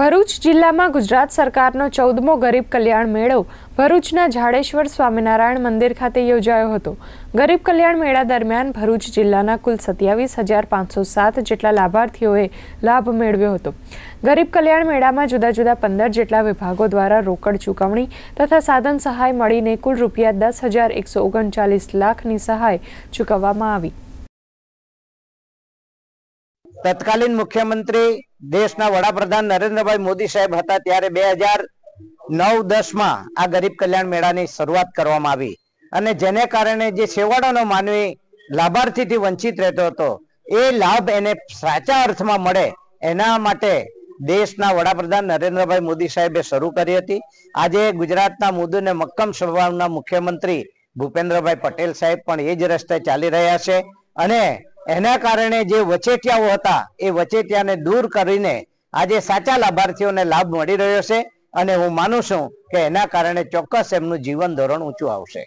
ભરૂચ જિલ્લામાં ગુજરાત સરકારનો ચૌદમો ગરીબ કલ્યાણ મેળો ભરૂચના જાડેશ્વર સ્વામિનારાયણ મંદિર ખાતે યોજાયો હતો ગરીબ કલ્યાણ મેળા દરમિયાન ભરૂચ જિલ્લાના કુલ સત્યાવીસ હજાર પાંચસો સાત જેટલા લાભાર્થીઓએ લાભ મેળવ્યો હતો ગરીબ કલ્યાણ મેળામાં જુદા જુદા પંદર જેટલા વિભાગો દ્વારા રોકડ ચૂકવણી તથા સાધન સહાય મળીને કુલ રૂપિયા દસ હજાર એકસો ઓગણચાલીસ લાખની સહાય ચૂકવવામાં આવી તત્કાલીન મુખ્યમંત્રી દેશના વડાપ્રધાન નરેન્દ્રભાઈ મોદી સાહેબ હતા ત્યારે બે હજાર નવ દસ માં આ ગરીબ કલ્યાણ મેળાની શરૂઆત કરવામાં આવી અને જેને કારણે જે છેવાડાનો માનવી લાભાર્થીથી વંચિત રહેતો હતો એ લાભ એને સાચા અર્થમાં મળે એના માટે દેશના વડાપ્રધાન નરેન્દ્રભાઈ મોદી સાહેબે શરૂ કરી હતી આજે ગુજરાતના મુદ્દુ મક્કમ સ્વભાવના મુખ્યમંત્રી ભૂપેન્દ્રભાઈ પટેલ સાહેબ પણ એ જ રસ્તે ચાલી રહ્યા છે અને એના કારણે જે વચેટિયાઓ હતા એ વચેટિયાને દૂર કરીને આજે સાચા લાભાર્થીઓને લાભ મળી રહ્યો છે અને હું માનું છું કે એના કારણે ચોક્કસ એમનું જીવન ધોરણ ઊંચું આવશે